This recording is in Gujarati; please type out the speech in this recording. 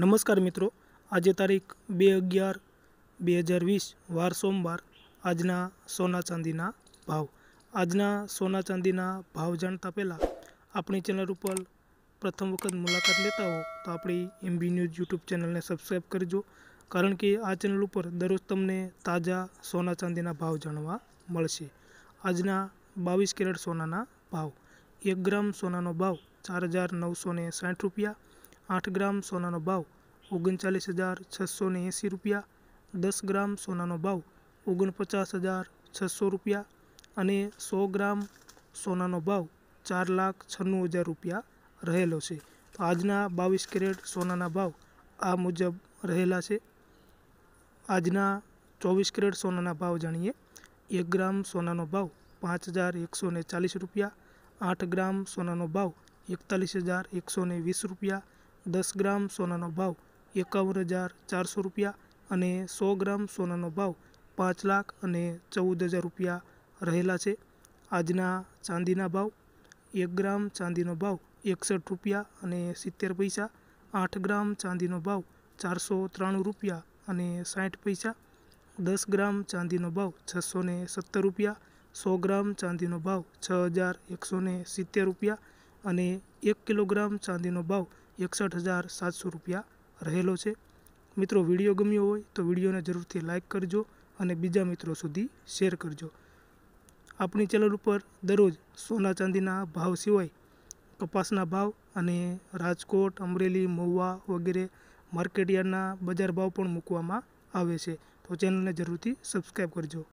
નમસ્કાર મિત્રો આજે તારીખ બે અગિયાર બે હજાર વીસ વાર સોમવાર આજના સોના ચાંદીના ભાવ આજના સોના ચાંદીના ભાવ જાણતા પહેલાં આપણી ચેનલ ઉપર પ્રથમ વખત મુલાકાત લેતા હો તો આપણી એમબી ન્યૂઝ યુટ્યુબ ચેનલને સબસ્ક્રાઈબ કરજો કારણ કે આ ચેનલ ઉપર દરરોજ તમને તાજા સોના ચાંદીના ભાવ જાણવા મળશે આજના બાવીસ કેરેટ સોનાના ભાવ એક ગ્રામ સોનાનો ભાવ ચાર હજાર નવસો સાઠ રૂપિયા આઠ ગ્રામ સોનાનો ભાવ ઓગણચાલીસ હજાર છસો ને એંસી રૂપિયા દસ ગ્રામ સોનાનો ભાવ ઓગણપચાસ હજાર છસો રૂપિયા અને સો ગ્રામ સોનાનો ભાવ ચાર લાખ છન્નું હજાર રૂપિયા રહેલો છે તો આજના બાવીસ કેરેટ સોનાના ભાવ આ મુજબ રહેલા છે આજના ચોવીસ કેરેટ સોનાના ભાવ જાણીએ એક ગ્રામ સોનાનો ભાવ પાંચ હજાર એકસો ચાલીસ રૂપિયા આઠ ગ્રામ સોનાનો ભાવ એકતાલીસ હજાર એકસો વીસ રૂપિયા દસ ગ્રામ સોનાનો ભાવ એકાવન હજાર ચારસો રૂપિયા અને સો ગ્રામ સોનાનો ભાવ પાંચ લાખ અને ચૌદ હજાર રૂપિયા રહેલા છે આજના ચાંદીના ભાવ એક ગ્રામ ચાંદીનો ભાવ એકસઠ રૂપિયા અને સિત્તેર પૈસા આઠ ગ્રામ ચાંદીનો ભાવ ચારસો ત્રાણું રૂપિયા અને સાઠ પૈસા દસ ગ્રામ ચાંદીનો ભાવ છસો ને સત્તર રૂપિયા સો ગ્રામ ચાંદીનો ભાવ છ હજાર એકસો ને સિત્તેર રૂપિયા અને એક કિલોગ્રામ ચાંદીનો ભાવ એકસઠ હજાર સાતસો રૂપિયા રહેલો છે મિત્રો વિડીયો ગમ્યો હોય તો વિડીયોને જરૂરથી લાઇક કરજો અને બીજા મિત્રો સુધી શેર કરજો આપણી ચેનલ ઉપર દરરોજ સોના ચાંદીના ભાવ સિવાય કપાસના ભાવ અને રાજકોટ અમરેલી મહુવા વગેરે માર્કેટ યાર્ડના બજાર ભાવ પણ મૂકવામાં આવે છે તો ચેનલને જરૂરથી સબસ્ક્રાઈબ કરજો